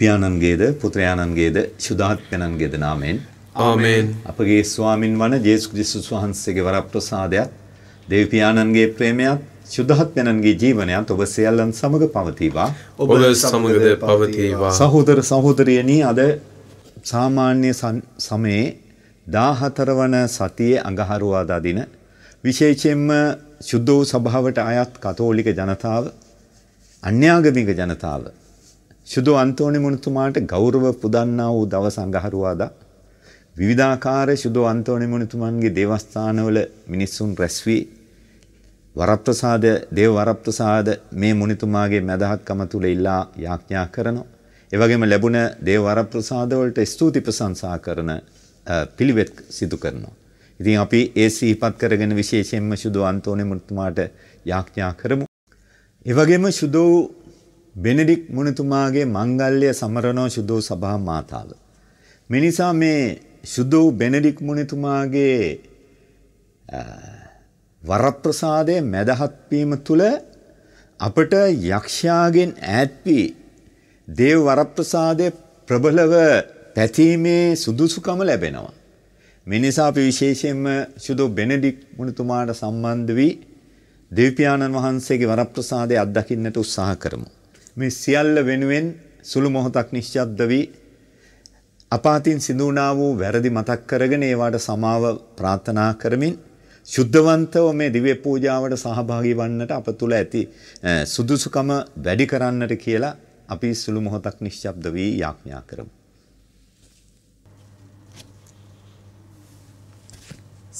පියාණන්ගේද පුත්‍රයාණන්ගේද ශුද්ධාත්මයන්ගේද නාමයෙන් ආමේන් අපගේ ස්වාමින් වන ජේසුස් ක්‍රිස්තුස් වහන්සේගේ වරප්‍රසාදයත් දේව පියාණන්ගේ ප්‍රේමයත් ශුද්ධාත්මයන්ගේ ජීවනයත් ඔබ සියල්ලන් සමග පවතිවා ඔබ සමගද පවතිවා සහෝදර සහෝදරියනි අද සාමාන්‍ය සමයේ 14 වන සතියේ අඟහරුවාදා දින විශේෂයෙන්ම සුද්ධ වූ සභාවට අයත් කතෝලික ජනතාව අන්‍යාගමික ජනතාව සුදු අන්තෝනි මුනිතුමාට ගෞරව පුදන්නා වූ දවස අඟහරුවාදා විවිධාකාර සුදු අන්තෝනි මුනිතුමන්ගේ දේවස්ථානවල මිනිස්සුන් රැස් වී වරප්‍රසාද දේව වරප්‍රසාද මේ මුනිතුමාගේ මැදහත්කම තුල ඉල්ලා යාඥා කරනවා. ඒ වගේම ලැබුණ දේව වරප්‍රසාද වලට ස්තුති ප්‍රශංසා කරන පිළිවෙත් සිදු කරනවා. ඉතින් අපි ඒ සිහිපත් කරගෙන විශේෂයෙන්ම සුදු අන්තෝනි මුනිතුමාට යාඥා කරමු. ඒ වගේම සුදු බෙනඩික් මුණතුමාගේ මංගල්‍ය සමරණෝ සුදෝ සභා මාතාව. මිනිසා මේ සුදෝ බෙනඩික් මුණතුමාගේ වරප්‍රසාදය මැදහත්වීම තුළ අපට යක්ෂයාගෙන් ඈත්වී දේව වරප්‍රසාදය ප්‍රබලව පැතීමේ සුදුසුකම ලැබෙනවා. මිනිසා අපි විශේෂයෙන්ම සුදෝ බෙනඩික් මුණතුමාට සම්බන්ධ වී දෙවිපාණන් වහන්සේගේ වරප්‍රසාදය අත්දකින්නට උත්සාහ කරමු. මේ සියල්ල වෙනුවෙන් සුළු මොහොතක් නිශ්ශබ්ද වී අපාතින් සිදු වුණා වූ වැරදි මතක් කරගෙන ඒවාට සමාව ප්‍රාර්ථනා කරමින් ශුද්ධවන්තව මේ දිව්‍ය පූජාවට සහභාගී වන්නට අප තුල ඇති සුදුසුකම වැඩි කරන්නට කියලා අපි සුළු මොහොතක් නිශ්ශබ්ද වී යාඥා කරමු.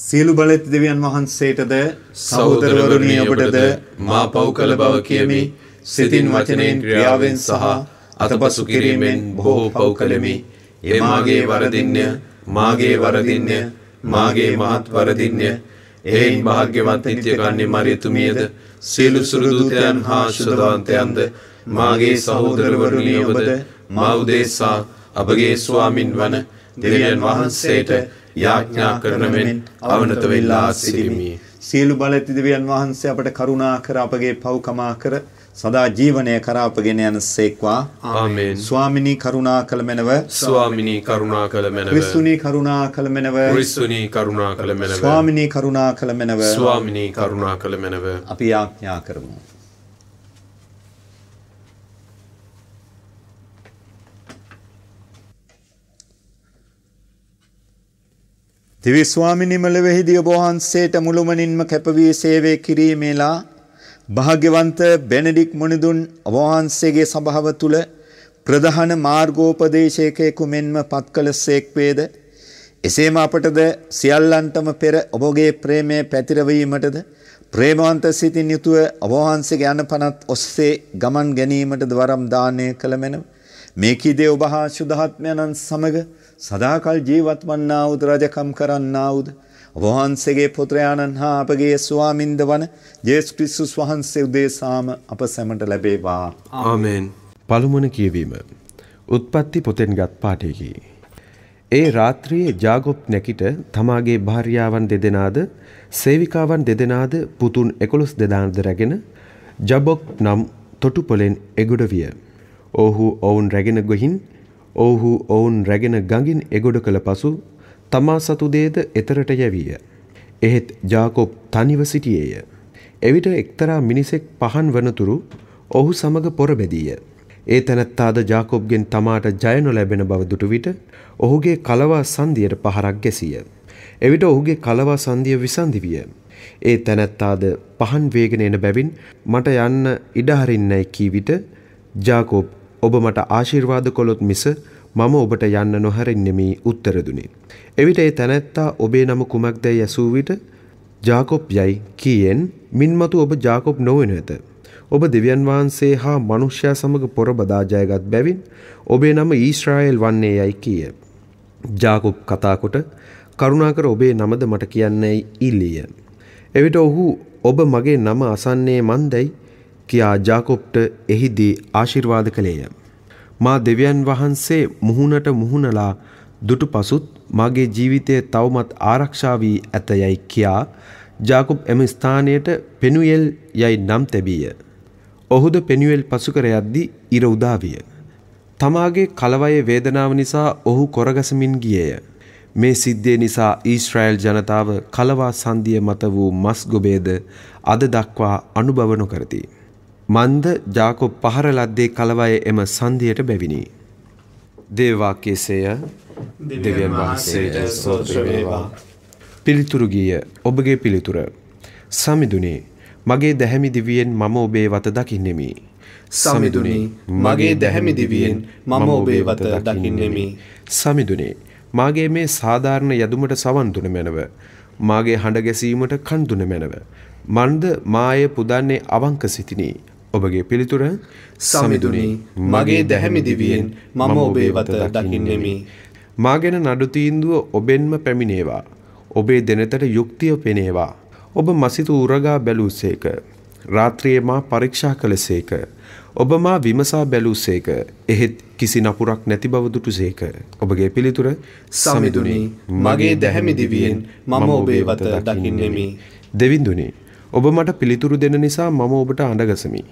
සියලු බලෙත් දෙවියන් වහන්සේටද සහෝදරවරුනි ඔබටද මා පව් කළ බව කියමි සිතින් වචනයෙන් ක්‍රියාවෙන් සහ අතපසු කිරීමෙන් බොහෝ පව් කළෙමි. එමාගේ වරදින්ය, මාගේ වරදින්ය, මාගේ මහත් වරදින්ය. එයින් භාග්‍යවත් නිත්‍ය ගන්නේ මරියතුමියද සියලු සුරදූතයන් හා ශුද්ධවන්තයන්ද මාගේ සහෝදරවරු නියවද මා උදෙසා අපගේ ස්වාමින් වන දෙවියන් වහන්සේට යාඥා කරන මෙන් අවනත වෙලා සිටිමි. සියලු බලඇති දෙවියන් වහන්සේ අපට කරුණා කර අපගේ පව්කමා කර සදා ජීවනය කරා අපගෙන යන සේක්වා ආමෙන් ස්වාමිනී කරුණා කළ මැනව ස්වාමිනී කරුණා කළ මැනව විසුණී කරුණා කළ මැනව විසුණී කරුණා කළ මැනව ස්වාමිනී කරුණා කළ මැනව ස්වාමිනී කරුණා කළ මැනව අපි ආඥා කරමු දිවි ස්වාමිනී මලෙහිදී ඔබ වහන්සේට මුළුමනින්ම කැපවී සේවය කිරීමේලා භාග්‍යවන්ත බෙනඩික් මුනිදුන් වහන්සේගේ සභාව තුල ප්‍රධාන මාර්ගෝපදේශකයෙකු මෙන්ම පත් කළසේක් වේද එසේම අපටද සියල්ලන්ටම පෙර ඔබගේ ප්‍රේමය පැතිරවීමටද ප්‍රේමවන්ත සිතින් යුතුව ඔබවහන්සේගේ අනපනත් ඔස්සේ ගමන් ගැනීමටද වරම් දානය කළ මැනව මේ කීදේ ඔබ හා සුදහත්මයන්න් සමග සදාකල් ජීවත් වන්නා උද රජකම් කරන්නා උද වහන්සේගේ පුත්‍රයාණන් හා අපගේ ස්වාමින්ද වන ජේසු ක්‍රිස්තුස් වහන්සේ උදෙසාම අප සැමට ලැබේවා. ආමෙන්. පළමුවන කියවීම. උත්පත්ති පොතෙන්ගත් පාඨයකි. ඒ රාත්‍රියේ ජාගොප් නැකිට තමාගේ භාර්යාවන් දෙදෙනාද සේවිකාවන් දෙදෙනාද පුතුන් එකොළොස් දෙදානද රැගෙන ජබොක් නම් තොටුපොලෙන් එගොඩ විය. ඔහු ඔවුන් රැගෙන ගොහින් ඔහු ඔවුන් රැගෙන ගඟින් එගොඩ කළ පසු තමා සතු දේද එතරට යැවිය. එහෙත් ජාකොබ් තනිව සිටියේය. එවිට එක්තරා මිනිසෙක් පහන් වනතුරු ඔහු සමග පොර බැදීය. ඒ තැනැත්තාද ජාකොබ්ගෙන් තමාට ජය නොලැබෙන බව දුටු විට ඔහුගේ කලවා සන්ධියට පහරක් ගැසිය. එවිට ඔහුගේ කලවා සන්ධිය විසන්ධි විය. ඒ තැනැත්තාද පහන් වේගෙන එන බැවින් මට යන්න ඉඩ හරින්නයි කී විට ජාකොබ් ඔබ මට ආශිර්වාද කළොත් මිස මම ඔබට යන්න නොහැරින්නෙමි උත්තර දුනේ. එවිට ඒ තැනැත්තා ඔබේ නම කුමක්දැයි ඇසූ විට ජාකොබ් යයි කීයෙන් මින්මතු ඔබ ජාකොබ් නොවෙන ඇත. ඔබ දෙවියන් වහන්සේ හා මනුෂ්‍යයා සමග පොර බදා ජයගත් බැවින් ඔබේ නම ඊශ්‍රායෙල් වන්නේ යයි කීය. ජාකොබ් කතාකොට කරුණාකර ඔබේ නමද මට කියන්නේ ඉල්ලිය. එවිට ඔහු ඔබ මගේ නම අසන්නේ මන්දැයි කියා ජාකොප්ට එහිදී ආශිර්වාද කළේය. මා දෙවියන් වහන්සේ මුහුණට මුහුණලා දුටු පසුත් මාගේ ජීවිතය තවමත් ආරක්ෂා වී ඇත යයි කියා ජාකොබ් එම ස්ථානයට පෙනුයෙල් යයි නම් තැබීය. ඔහුද පෙනුවෙල් පසුකර යද්දී ඉර උදා විය. තමාගේ කලවයේ වේදනාව නිසා ඔහු කොරගසමින් ගියේය. මේ සිද්ධිය නිසා ඊශ්‍රායෙල් ජනතාව කලවා සංදිය මත වූ මස් ගොබේද අද දක්වා අනුභව නොකරති. මන්ද ජාකොබ් පහර ලද්දේ කලවයේ එම සංදියට බැවිනි. දේවාකේසය දෙවියන් වහන්සේට ස්තෝත්‍ර වේවා. පිළිතුරු ගීය ඔබගේ පිළිතුර. සමිඳුනි මගේ දැහැමි දිවියෙන් මම ඔබේ වත දකින්නෙමි. සමිඳුනි මගේ දැහැමි දිවියෙන් මම ඔබේ වත දකින්නෙමි. සමිඳුනි මාගේ මේ සාධාරණ යදුමට සවන් දුන මැනව. මාගේ හඬ ගැසීමට කන් දුන මැනව. මන්ද මාය පුදන්නේ අවංක සිටිනි. ඔබගේ පිළිතුර සමිඳුනි මගේ දැහැමි දිවියෙන් මම ඔබේ වත දකින්නෙමි. මාගෙන නඩු තීන්දුව ඔබෙන්ම පැමිණේවා. ඔබේ දෙනතට යුක්තිය පෙනේවා. ඔබ මසිතු උරගා බැලූසේක. රාත්‍රියේ මා පරීක්ෂා කළසේක. ඔබ මා විමසා බැලූසේක. එහෙත් කිසි නපුරක් නැති බව දුටුසේක. ඔබගේ පිළිතුර සමිඳුනි මගේ දැහැමි දිවියෙන් මම ඔබේ වත දකින්නෙමි. දෙවිඳුනි ඔබ මට පිළිතුරු දෙන නිසා මම ඔබට අඬගසමි.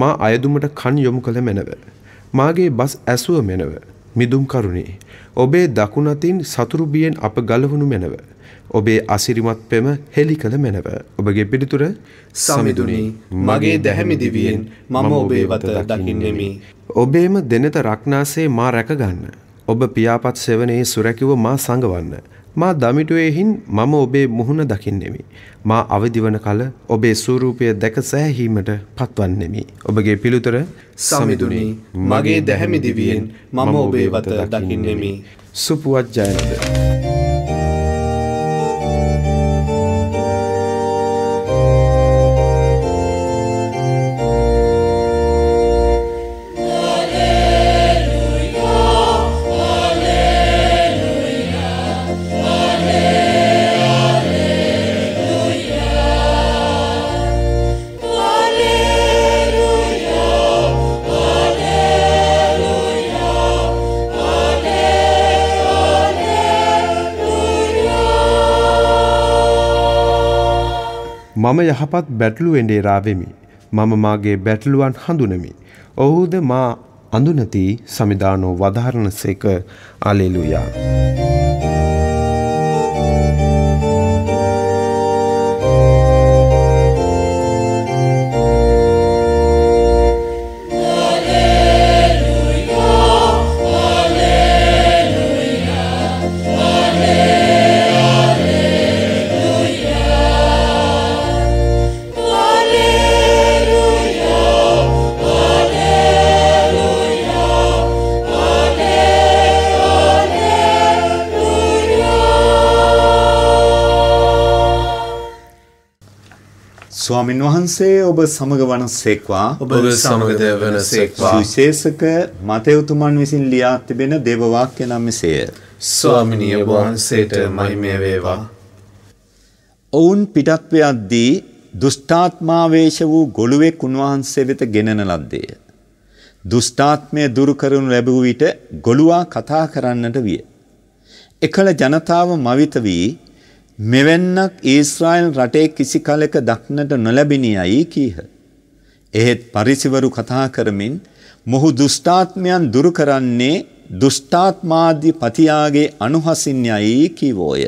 මා අයදුමට කන් යොමු කළ මැනව. මාගේ බස් ඇසුව මැනව. මිදුම් කරුණේ ඔබේ දකුණ අතින් සතුරු බියෙන් අප ගලවනු මැනව. ඔබේ අසිරිමත් පෙම හෙලි කළ මැනව. ඔබගේ පිළිතුර සමිඳුනි මගේ දැහැමි දිවියෙන් මම ඔබේ වත දකින්නෙමි. ඔබේම දෙනත රක්නාසේ මා රැකගන්න. ඔබ පියාපත් සෙවනයේ සුරැකිව මා සංගවන්න. මා දමිටුවේහින් මම ඔබේ මුහුණ දකින්නෙමි. මා අවදිවන කල ඔබේ ස්වරූපය දැක සෑහීමට පත්වන්නෙමි. ඔබගේ පිළිතුර සමිඳුනි මගේ දැහැමි දිවියෙන් මම ඔබේ වත දකින්නෙමි. සුපුවත් ජයනද මම යහපත් බැටළුවෙන්ඩේ රාවෙමි. මම මාගේ බැටළුවන් හඳුනමි. ඔහුද මා අඳුනති සමිධානෝ වදාරණ සේක අලෙලුයා. ස්වාමින් වහන්සේ ඔබ සමග වනසේක්වා ඔබ සමග දෙවනසේක්වා විශේෂක මතයුතුමන් විසින් ලියා තිබෙන දේවවාක්‍ය නම් මෙසේය. ස්වාමිනිය ඔබ වහන්සේට මහිමය වේවා. ඔවුන් පිටත්ව යද්දී දුෂ්ටාත්මාවේශ වූ ගොළුවෙක් උන්වහන්සේ වෙත ගෙනන ලද්දේය. දුෂ්ටාත්මය දුරු කරනු ලැබූ විට ගොළුවා කතා කරන්නට විය. එකල ජනතාව මවිත වී මෙවැන්නක් ඊශ්‍රායල් රටේ කිසි කලෙක දක්නට නොලැබිණියයි කීහ. එහෙත් පරිසිවරු කතා කරමින් මොහු දුෂ්ටාත්මයන් දුරු කරන්නේ දුෂ්ටාත්මාධිපතියාගේ අනුහසින් යයි කිවෝය.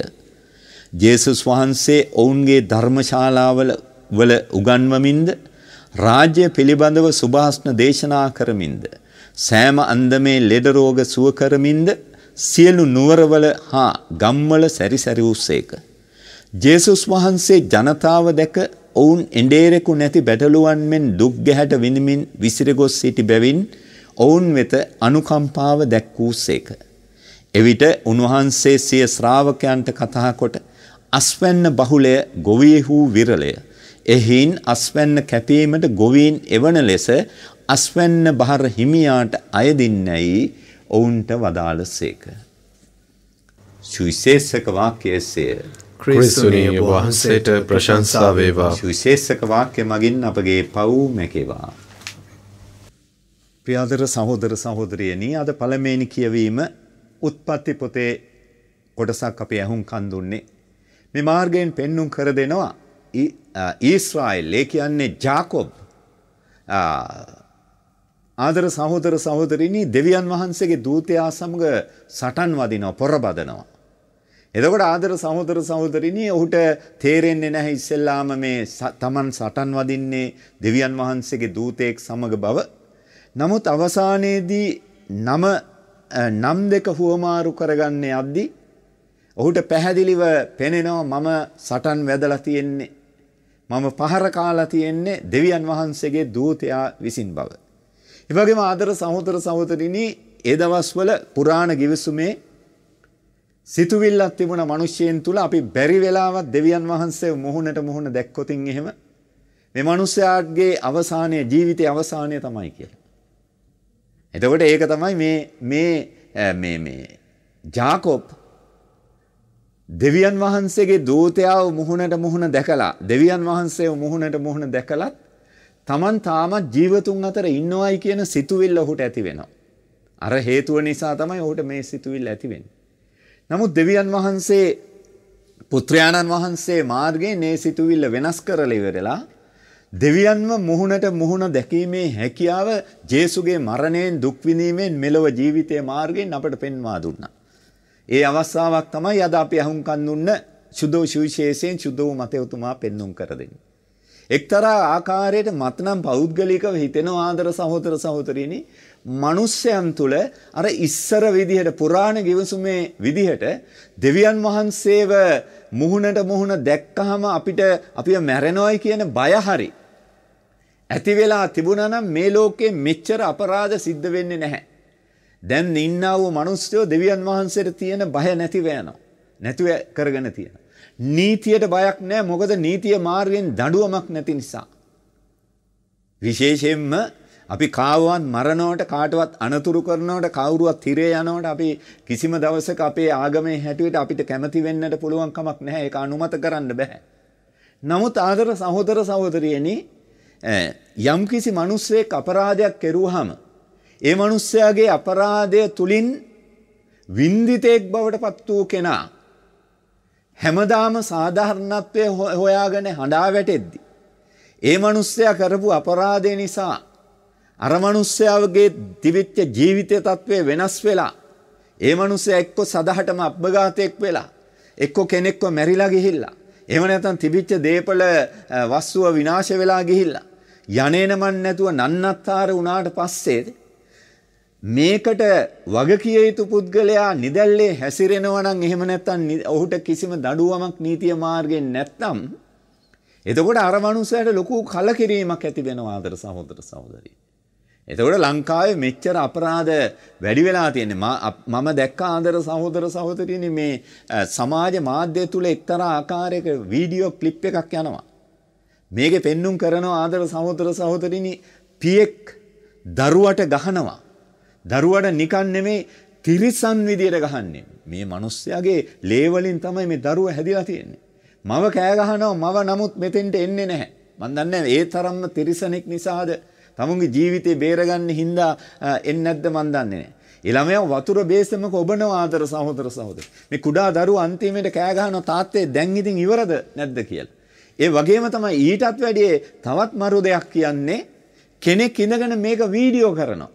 ජේසුස් වහන්සේ ඔවුන්ගේ ධර්මශාලාවල වල උගන්වමින්ද රාජ්‍ය පිළිබඳව සුභාස්න දේශනා කරමින්ද සෑම අන්දමේ ලෙඩ රෝග සුව කරමින්ද සියලු නුවරවල හා ගම්වල සැරිසැරි උස්සේක ජේසුස් වහන්සේ ජනතාව දැක ඔවුන් එඬේරෙකු නැති බැටළුවන් මෙන් දුක් ගැහැට විඳමින් විසිරගොස් සිටි බැවින් ඔවුන් වෙත අනුකම්පාව දැක්වූසේක. එවිට උන්වහන්සේ සිය ශ්‍රාවකයන්ට කතාකොට අස්වැන්න බහුලය ගොවිය වූ විරලය. එහින් අස්වැන්න කැපීමට ගොවීන් එවන ලෙස අස්වැන්න බහර හිමියාට අයදින්නැයි ඔවුන්ට වදාළ සේක. සුවිශේෂක වාක්‍යයසය ක්‍රිස්තුනී ඔබ වහන්සේට ප්‍රශංසා වේවා. සුවිශේෂක වාක්‍ය මගින් අපගේ පව් මැකේවා. ප්‍රියාදර සහෝදර සහෝදරියනි අද පළමෙනි කියවීම උත්පත්ති පොතේ කොටසක් අපි ඇහුම්කන් දුන්නේ. මේ මාර්ගයෙන් පෙන්눔 කර දෙනවා ඊස්රායෙල් ඒ කියන්නේ ජාකොබ් ආදර සහෝදර සහෝදරිනි දෙවියන් වහන්සේගේ දූතයා සමග සටන් වදිනවා පොරබදනවා එතකොට ආදර සහෝදර සහෝදරිනී ඔහුට තේරෙන්නේ නැහැ ඉස්සෙල්ලාම මේ තමන් සටන් වදින්නේ දෙවියන් වහන්සේගේ දූතයෙක් සමග බව. නමුත් අවසානයේදී නම නම් දෙක හුවමාරු කරගන්නේ යද්දී ඔහුට පැහැදිලිව පෙනෙනවා මම සටන් වැදලා තියෙන්නේ. මම පහර කාලා තියෙන්නේ දෙවියන් වහන්සේගේ දූතයා විසින් බව. ඒ වගේම ආදර සහෝදර සහෝදරිනී ඒ දවස්වල පුරාණ ගිවිසුමේ සිතුවිල්ලක් තිබුණ මිනිස්යන් තුල අපි බැරි වෙලාවත් දෙවියන් වහන්සේ මුහුණට මුහුණ දැක්කොතින් එහෙම මේ මිනිස්යාගේ අවසානයේ ජීවිතයේ අවසානය තමයි කියලා. එතකොට ඒක තමයි මේ මේ මේ මේ ජාකොබ් දෙවියන් වහන්සේගේ දූතයාව මුහුණට මුහුණ දැකලා දෙවියන් වහන්සේව මුහුණට මුහුණ දැකලත් Taman තාමත් ජීවතුන් අතර ඉන්නවයි කියන සිතුවිල්ල ඔහුට ඇති වෙනවා. අර හේතුව නිසා තමයි ඔහුට මේ සිතුවිල්ල ඇති වෙන්නේ. නමුත් දෙවියන් වහන්සේ පුත්‍රයාණන් වහන්සේ මාර්ගයේ මේ සිතුවිල්ල වෙනස් කරලා ඉවරලා දෙවියන්ව මුහුණට මුහුණ දැකීමේ හැකියාව ජේසුගේ මරණයෙන් දුක් විඳීමෙන් මෙලොව ජීවිතයේ මාර්ගයෙන් අපට පෙන්වා දුන්නා. ඒ අවස්ථාවක් තමයි අද අපි අහුම්කන් දුන්න සුදෝ සුවිශේෂයෙන් සුදෝ මතයතුමා පෙන්눔 කර දෙන්නේ. එක්තරා ආකාරයකට මතනම් පෞද්ගලිකව හිතෙන ආදර සහෝදර සහෝදරිනි මනුස්සයන් තුළ අර ඉස්සර විදිහට පුරාණ ගිවිසුමේ විදිහට දෙවියන් වහන්සේව මුහුණට මුහුණ දැක්කහම අපිට අපිව මැරෙනොයි කියන බය හරි. ඇති වෙලා තිබුණා නම් මේ ලෝකේ මෙච්චර අපරාධ සිද්ධ වෙන්නේ නැහැ. දැන් ඉන්නා වූ මිනිස්සු දෙවියන් වහන්සේට තියෙන බය නැතිව යනවා. නැතුව කරගෙන තියෙනවා. නීතියට බයක් නැහැ මොකද නීතිය මාර්ගයෙන් දඬුවමක් නැති නිසා. විශේෂයෙන්ම අපි කාවවත් මරණවට කාටවත් අනතුරු කරනවට කවුරුවත් තිරේ යනවට අපි කිසිම දවසක අපේ ආගමේ හැටියට අපිට කැමති වෙන්නට පුළුවන් කමක් නැහැ ඒක අනුමත කරන්න බෑ. නමුත් ආදර සහෝදර සහෝදරියනි යම්කිසි මිනිස්සෙක් අපරාධයක් කෙරුවාම ඒ මිනිස්සයාගේ අපරාධය තුලින් වින්දිතෙක් බවට පත් වූ කෙනා හැමදාම සාධාරණත්වය හොයාගෙන හඬා වැටෙද්දි. ඒ මනුස්සයා කරපු අපරාධය නිසා අර මනුස්සයාවගේ දිවිච්ච ජීවිතය තත්ත්වය වෙනස් වෙලා ඒ මනුස්සය එක්ක සදහටම අබ්භඝාතයෙක් වෙලා එක්ක කෙනෙක්ව මැරිලා ගිහිල්ලා එහෙම නැත්නම් තිබිච්ච දේපල වස්තුව විනාශ වෙලා ගිහිල්ලා යන්නේන මන් නැතුව නන්නත්තර වුණාට පස්සේ මේකට වගකිය යුතු පුද්ගලයා නිදැල්ලේ හැසිරෙනවා නම් එහෙම නැත්නම් ඔහුට කිසිම දඬුවමක් නීතිය මාර්ගයෙන් නැත්නම් එතකොට අර මනුස්සයාට ලොකු කලකිරීමක් ඇති වෙනවා ආදර සහෝදර සහෝදරී එතකොට ලංකාවේ මෙච්චර අපරාධ වැඩි වෙලා තියෙන්නේ මම දැක්ක ආදර සහෝදර සහෝදරියනි මේ සමාජ මාධ්‍ය තුල එක්තරා ආකාරයක වීඩියෝ ක්ලිප් එකක් යනවා මේකේ පෙන්눔 කරන ආදර සහෝදර සහෝදරිනි පියෙක් දරුවට ගහනවා දරුවට නිකන් නෙමේ තිරිසන් විදියට ගහන්නේ මේ මිනිස්යාගේ ලේ වලින් තමයි මේ දරුව හැදිලා තියෙන්නේ මම කෑ ගහනවා මව නමුත් මෙතෙන්ට එන්නේ නැහැ මන් දන්නේ ඒ තරම්ම තිරිසනෙක් නිසාද තමුන්ගේ ජීවිතේ බේරගන්න හින්දා එන්නේ නැද්ද මන් දන්නේ නැහැ. ඒ ළමයා වතුර බේසෙමක ඔබනවා ආදර සහෝදර සහෝදර. මේ කුඩා දරුවෝ අන්තිමේට කෑ ගහනවා තාත්තේ දැන් ඉතින් ඉවරද නැද්ද කියලා. ඒ වගේම තමයි ඊටත් වැඩිය තවත් මරු දෙයක් කියන්නේ කෙනෙක් ඉඳගෙන මේක වීඩියෝ කරනවා.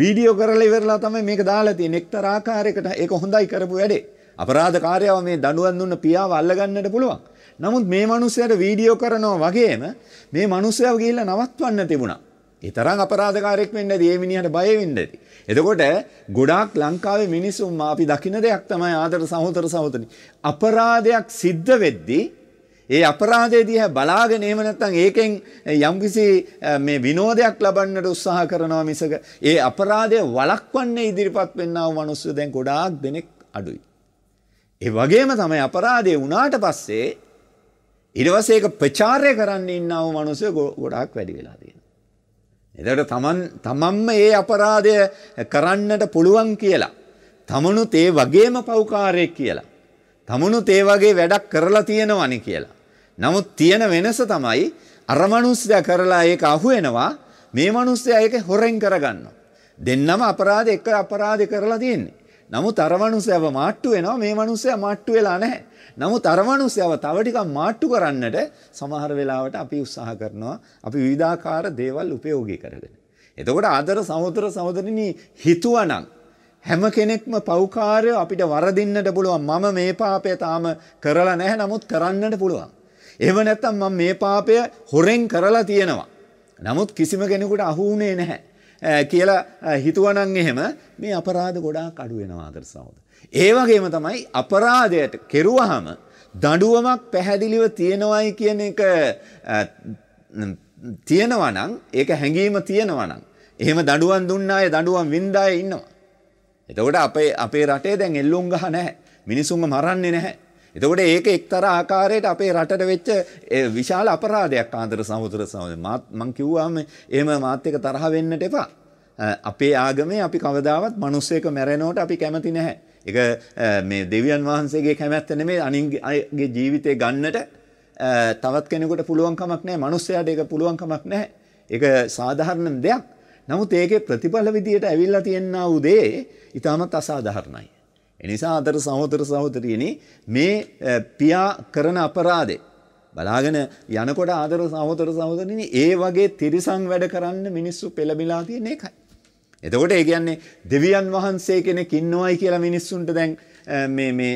වීඩියෝ කරලා ඉවරලා තමයි මේක දාලා තියෙන්නේ. එක්තරා ආකාරයකට ඒක හොඳයි කරපු වැඩේ. අපරාධ කාර්යාව මේ දඬුවම් දුන්න පියාව අල්ලගන්නට පුළුවන්. නමුත් මේ මිනිස්සයාට වීඩියෝ කරනවා වගේම මේ මිනිස්සයාව ගිහිල්ලා නවත්වන්න තිබුණා. තරම් අපරාධකාරයෙක් වෙන්න ඇති ඒ මිනිහට බය වෙන්න ඇති. එතකොට ගොඩාක් ලංකාවේ මිනිසුන් අපි දකින දෙයක් තමයි ආදර සහෝදර සහෝදරනි. අපරාධයක් සිද්ධ වෙද්දී ඒ අපරාධය දිහා බලාගෙන එහෙම නැත්නම් ඒකෙන් යම්කිසි මේ විනෝදයක් ලබන්නට උත්සාහ කරනවා මිසක ඒ අපරාධය වළක්වන්නේ ඉදිරිපත් වෙන්නා වූ මිනිස්සු දැන් ගොඩාක් දෙනෙක් අඩුයි. ඒ වගේම තමයි අපරාධය වුණාට පස්සේ ඊට පස්සේ ඒක ප්‍රචාරය කරන්න ඉන්නා වූ මිනිස්සු ගොඩාක් වැඩි වෙලා තියෙනවා. එදට තමන් තමන්ම ඒ අපරාධය කරන්නට පුළුවන් කියලා. තමනුත් ඒ වගේම පෞකාරයෙක් කියලා. තමනුත් ඒ වගේ වැඩක් කරලා තියෙනවනි කියලා. නමුත් තියෙන වෙනස තමයි අරමනුස්සය කරලා ඒක අහුවෙනවා මේ මනුස්සය ඒක හොරෙන් කරගන්න. දෙන්නම අපරාධ එක අපරාධ කරලා තියෙන්නේ. නමුත් අර මනුස්සයව මාට්ටු වෙනවා මේ මනුස්සයා මාට්ටු වෙලා නැහැ. නමුත් අර මනුස්සයව තව ටිකක් මාට්ටු කරන්නට සමහර වෙලාවට අපි උත්සාහ කරනවා. අපි විවිධාකාර දේවල් උපයෝගී කරගෙන. එතකොට ආදර සහෝදර සහෝදරිනී හිතුවනම් හැම කෙනෙක්ම පෞකාරය අපිට වරදින්නට පුළුවන්. මම මේ පාපය තාම කරලා නැහැ. නමුත් කරන්නට පුළුවන්. එහෙම නැත්නම් මම මේ පාපය හොරෙන් කරලා තියෙනවා. නමුත් කිසිම කෙනෙකුට අහු වුණේ නැහැ. කියලා හිතුවනම් එහෙම මේ අපරාධ ගොඩාක් අඩු වෙනවා ආදර සහෝදර. ඒ වගේම තමයි අපරාධයට කෙරුවාම දඬුවමක් පැහැදිලිව තියෙනවයි කියන එක තියෙනවා නම් ඒක හැංගීම තියෙනවා නම් එහෙම දඬුවම් දුන්න අය දඬුවම් වින්ද අය ඉන්නවා. එතකොට අපේ අපේ රටේ දැන් එල්ලුම් ගහ නැහැ. මිනිසුන්ව මරන්නේ නැහැ. එතකොට ඒක එක්තර ආකාරයට අපේ රටට වෙච්ච විශාල අපරාධයක් ආන්දර සහෝදර සහෝදර මං කිව්වාම එහෙම මාත් එක තරහ වෙන්නට එපා. අපේ ආගමේ අපි කවදාවත් මනුස්සයක මැරෙනවට අපි කැමති නැහැ. එක මේ දෙවියන් වහන්සේගේ කැමැත්ත නෙමේ අනින්ගේ ජීවිතය ගන්නට තවත් කෙනෙකුට පුළුවන් කමක් නැහැ. මනුස්සයාට ඒක පුළුවන් කමක් නැහැ. ඒක සාධාරණ දෙයක්. නමුත් ඒකේ ප්‍රතිඵල විදියට ඇවිල්ලා තියෙනා උදේ ඊටමත් අසාධාරණයි. එනිසා අතර සහෝදර සහෝදරියනි මේ පියා කරන අපරාධේ බලාගෙන යනකොට ආදර සහෝදර සහෝදරියනි ඒ වගේ තිරිසන් වැඩ කරන්න මිනිස්සු පෙළඹිලා තියෙන එකයි. එතකොට ඒ කියන්නේ දෙවියන් වහන්සේ කෙනෙක් ඉන්නවයි කියලා මිනිස්සුන්ට දැන් මේ මේ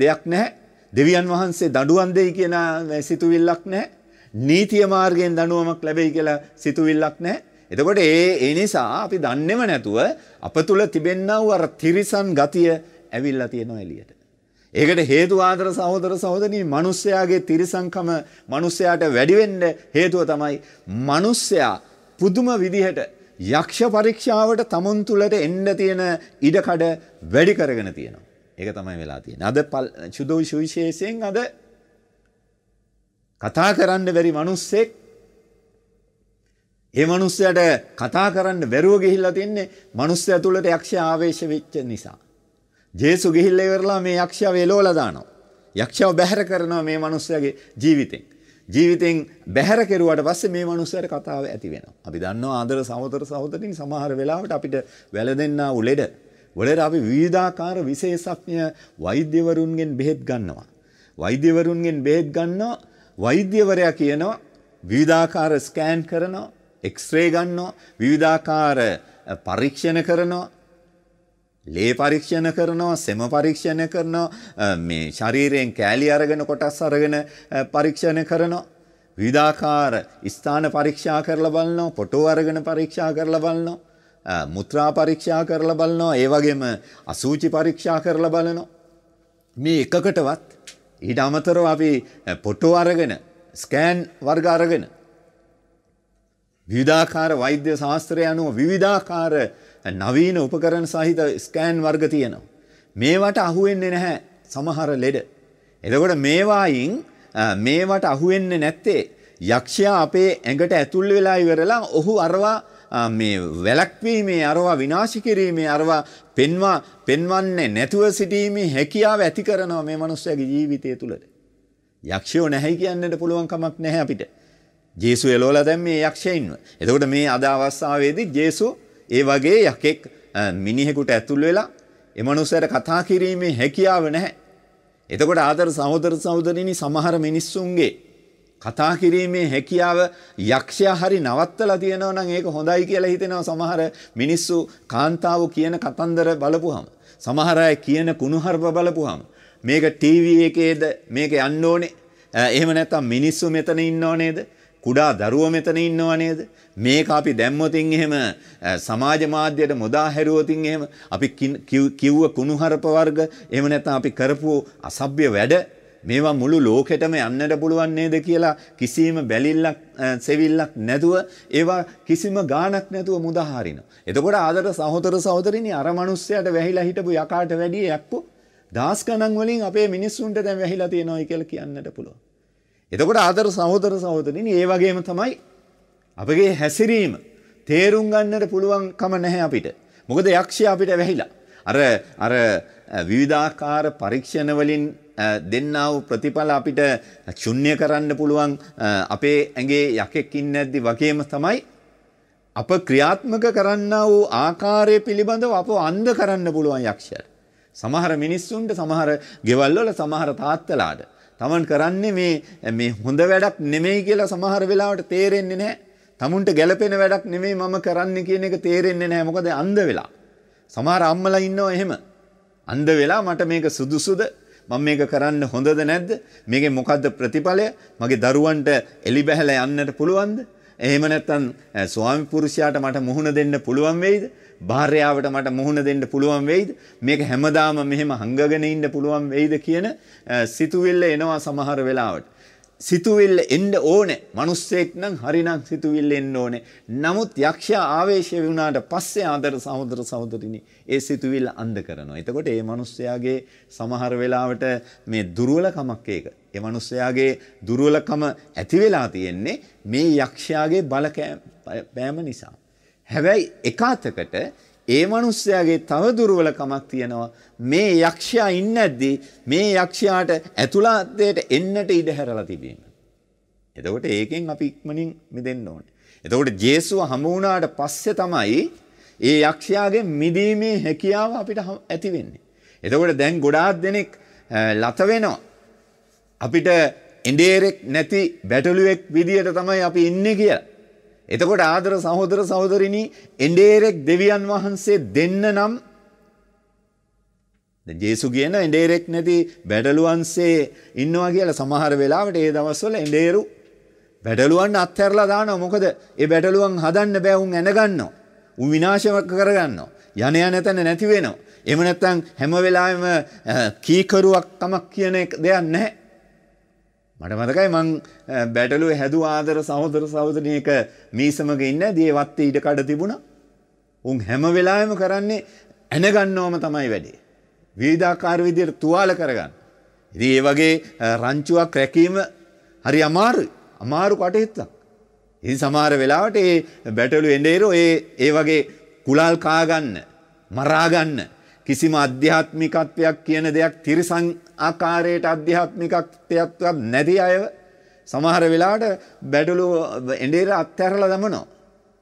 දෙයක් නැහැ. දෙවියන් වහන්සේ දඬුවම් දෙයි කියන සිතුවිල්ලක් නැහැ. නීතිය මාර්ගයෙන් දඬුවමක් ලැබෙයි කියලා සිතුවිල්ලක් නැහැ. එතකොට ඒ ඒ නිසා අපි දන්නේම නැතුව අප තුල තිබෙන්නා වූ අර තිරිසන් ගතිය ඇවිල්ලා තියෙනවා එළියට. ඒකට හේතු ආදර සහෝදර සහෝදරී මිනිස්සයාගේ තිරිසංකම මිනිස්සයාට වැඩි වෙන්න හේතුව තමයි මිනිස්සයා පුදුම විදිහට යක්ෂ පරීක්ෂාවට තමන් තුළට එන්න තියෙන ඉඩකඩ වැඩි කරගෙන තියෙනවා. ඒක තමයි වෙලා තියෙන. අද චුදෝ ශුවිශේෂයෙන් අද කතා කරන්න බැරි මනුස්සෙක් ඒ මනුස්සයට කතා කරන්න බැරුව ගිහිල්ලා තින්නේ මනුස්සය තුළට යක්ෂ ආවේශ වෙච්ච නිසා. ජේසු ගිහිල්ලා ඉවරලා මේ යක්ෂයව එලවලා දානවා. යක්ෂයව බැහැර කරනවා මේ මනුස්සයාගේ ජීවිතෙන්. ජීවිතෙන් බැහැර කෙරුවට පස්සේ මේ මනුස්සයාට කතාව ඇති වෙනවා. අපි දන්නවා ආදර සහෝදර සහෝදරින් සමහර වෙලාවට අපිට වැළදෙන්නා උලෙඩ වලට අපි විවිධාකාර විශේෂඥ වෛද්‍යවරුන්ගෙන් බෙහෙත් ගන්නවා. වෛද්‍යවරුන්ගෙන් බෙහෙත් ගන්නවා වෛද්‍යවරයා කියනවා විවිධාකාර ස්කෑන් කරනවා එක්ස්රේ ගන්නවා විවිධාකාර පරීක්ෂණ කරනවා ලේ පරීක්ෂණ කරනවා සෙම පරීක්ෂණ කරනවා මේ ශරීරයෙන් කෑලි අරගෙන කොටස් අරගෙන පරීක්ෂණ කරනවා විවිධාකාර ස්ථාන පරීක්ෂා කරලා බලනවා ෆොටෝ අරගෙන පරීක්ෂා කරලා බලනවා මුත්‍රා පරීක්ෂා කරලා බලනවා ඒ වගේම අසූචි පරීක්ෂා කරලා බලනවා මේ එකකටවත් ඊට අමතරව අපි ෆොටෝ අරගෙන ස්කෑන් වර්ග අරගෙන විවිධාකාර වෛද්‍ය ශාස්ත්‍රය අනුව විවිධාකාර නවීන උපකරණ සහිත ස්කෑන් වර්ග තියෙනවා. මේවට අහුවෙන්නේ නැහැ සමහර ලෙඩ. එතකොට මේවායින් මේවට අහුවෙන්නේ නැත්තේ යක්ෂයා අපේ ඇඟට ඇතුල් වෙලා ඉවරලා ඔහු අරවා මේ වැලක්වීමේ අරවා විනාශිකිරීමේ අරවා පෙන්වා පෙන්වන්නේ නැතුව සිටීමේ හැකියාව ඇති කරනවා මේ මනුස්සයගේ ජීවිතය තුළට. යක්ෂයෝ නැහැ කියන්නට පුළුවන් කමක් නැහැ අපිට. ජේසු එලෝලා දැන් මේ යක්ෂයින්ව. එතකොට මේ අද අවස්ථාවේදී ජේසු ඒ වගේ යකෙක් මිනිහෙකුට ඇතුල් වෙලා එමනුස්සයට කතා කිරීමේ හැකියාව නැහැ. එතකොට ආදර සහෝදර සහෝදරිනි සමහර මිනිස්සුන්ගේ කතා කිරීමේ හැකියාව යක්ෂයා හරි නවත්තලා තියෙනවා නම් ඒක හොඳයි කියලා හිතෙනවා සමහර මිනිස්සු කාන්තාව කියන කතන්දර බලපුවහම. සමහර අය කියන කුණුහරුප බලපුවහම මේක ටීවී එකේද මේක යන්න ඕනේ. එහෙම නැත්නම් මිනිස්සු මෙතන ඉන්නව නේද? කුඩා දරුවෝ මෙතන ඉන්නව නේද? මේක අපි දැම්මොතින් එහෙම සමාජ මාධ්‍යයට මුදා හැරුවොතින් එහෙම අපි කිව්ව කුණුහරප වර්ග එහෙම නැත්නම් අපි කරපු අසભ્ય වැඩ මේවා මුළු ලෝකෙටම යන්නට පුළුවන් නේද කියලා කිසිම බැලිල්ලක් සෙවිල්ලක් නැතුව ඒවා කිසිම ගාණක් නැතුව මුදා හරිනවා. එතකොට ආදර සහෝදර සහෝදරිනි අර මිනිස්සයාට වැහිලා හිටපු යකාට වැඩිය යක්කෝ දාස් ගණන් වලින් අපේ මිනිස්සුන්ට දැන් වැහිලා තියෙනවායි කියලා කියන්නට පුළුවන්. එතකොට ආදර සහෝදර සහෝදරින් ඒ වගේම තමයි අපගේ හැසිරීම තේරුම් ගන්නට පුළුවන්කම නැහැ අපිට. මොකද යක්ෂයා අපිට වැහිලා. අර අර විවිධාකාර පරීක්ෂණ වලින් දෙන්නා වූ ප්‍රතිඵල අපිට ශුන්‍ය කරන්න පුළුවන් අපේ ඇඟේ යකෙක් ඉන්නේ නැද්දි වගේම තමයි අප ක්‍රියාත්මක කරන්නා වූ ආකාරය පිළිබඳව අප අන්ධ කරන්න පුළුවන් යක්ෂයට. සමහර මිනිස්සුන්ට සමහර ගෙවල් වල සමහර තාත්තලාට තමන් කරන්නේ මේ මේ හොඳ වැඩක් නෙමෙයි කියලා සමහර වෙලාවට තේරෙන්නේ නැහැ. තමුන්ට ගැළපෙන වැඩක් නෙමෙයි මම කරන්නේ කියන එක තේරෙන්නේ නැහැ. මොකද අන්ධ වෙලා. සමහර අම්මලා ඉන්නවා එහෙම. අන්ධ වෙලා මට මේක සුදුසුද? මම මේක කරන්න හොඳද නැද්ද? මේකේ මොකද්ද ප්‍රතිඵලය? මගේ දරුවන්ට එලි බැහැලා යන්නට පුළුවන්ද? එහෙම නැත්නම් ස්වාමි පුරුෂයාට මට මුහුණ දෙන්න පුළුවන් වෙයිද? භාර්යාවට මට මුහුණ දෙන්න පුළුවන් වෙයිද? මේක හැමදාම මෙහෙම හංගගෙන ඉන්න පුළුවන් වෙයිද කියන සිතුවිල්ල එනවා සමහර වෙලාවට. සිතුවිල්ල එන්න ඕනේ. මිනිස්සෙක් නම් හරිනම් සිතුවිල්ල එන්න ඕනේ. නමුත් යක්ෂයා ආවේශය වුණාට පස්සේ ආදර සහෝදර සහෝදරිනි ඒ සිතුවිල්ල අන්ධ කරනවා. එතකොට ඒ මිනිස්යාගේ සමහර වෙලාවට මේ දුර්වලකමක් ඒක. ඒ මිනිස්යාගේ දුර්වලකම ඇති වෙලා තියෙන්නේ මේ යක්ෂයාගේ බලපෑම නිසා. හැබැයි එකාතකට ඒ මනුස්සයාගේ තව දුර්වලකමක් තියෙනවා මේ යක්ෂයා ඉන්නද්දී මේ යක්ෂයාට ඇතුළත්දයට එන්නට ඉඩ හැරලා තිබීම. එතකොට ඒකෙන් අපි ඉක්මනින් මිදෙන්න ඕනේ. එතකොට ජේසුව හමු වුණාට පස්සේ තමයි ඒ යක්ෂයාගේ මිදීමේ හැකියාව අපිට ඇති වෙන්නේ. එතකොට දැන් ගොඩාක් දෙනෙක් ලත වෙනවා. අපිට එඬේරෙක් නැති බැටළුවෙක් විදියට තමයි අපි ඉන්නේ කියලා. එතකොට ආදර සහෝදර සහෝදරිනි එඬේරෙක් දෙවියන් වහන්සේ දෙන්න නම් ජේසු කියන එඬේරෙක් නැති බැටළුවන්සේ ඉන්නවා කියලා සමහර වෙලාවට ඒ දවස්වල එඬේරු බැටළුවන් අත්හැරලා දානවා මොකද ඒ බැටළුවන් හදන්න බෑ උන් ඇනගන්නවා උන් විනාශ කරගන්නවා යන යන තැන නැති වෙනවා එහෙම නැත්නම් හැම වෙලාවෙම කීකරුවක්කමක් කියන දෙයක් නැහැ මට මතකයි මං බැටලුව හැදු ආදර සහෝදර සහෝදරයක මේ සමග ඉන්න දේවත්ත ඊට කඩ තිබුණ උන් හැම වෙලායම කරන්නේ ඇනගන්නෝම තමයි වැඩේ. වීදාකාර විදියට තුවාල කරගන්න. ඉති ඒ වගේ රංචුවක් රැකීම හරි අමාරු අමාරු කටයුත්තක්. ඉති සමාර වෙලාවට ඒ බැටලු එඩේරෝ ඒ ඒ වගේ කුලල් කාගන්න මරාගන්න කිසිම අධ්‍යාත්මිකත්වයක් කියන දෙයක් තිරිසං ආකාරයට අධ්‍යාත්මිකත්වයක් නැති අය සමහර වෙලාට බැඩලු එඩේර අත්හැරලා දමනවා.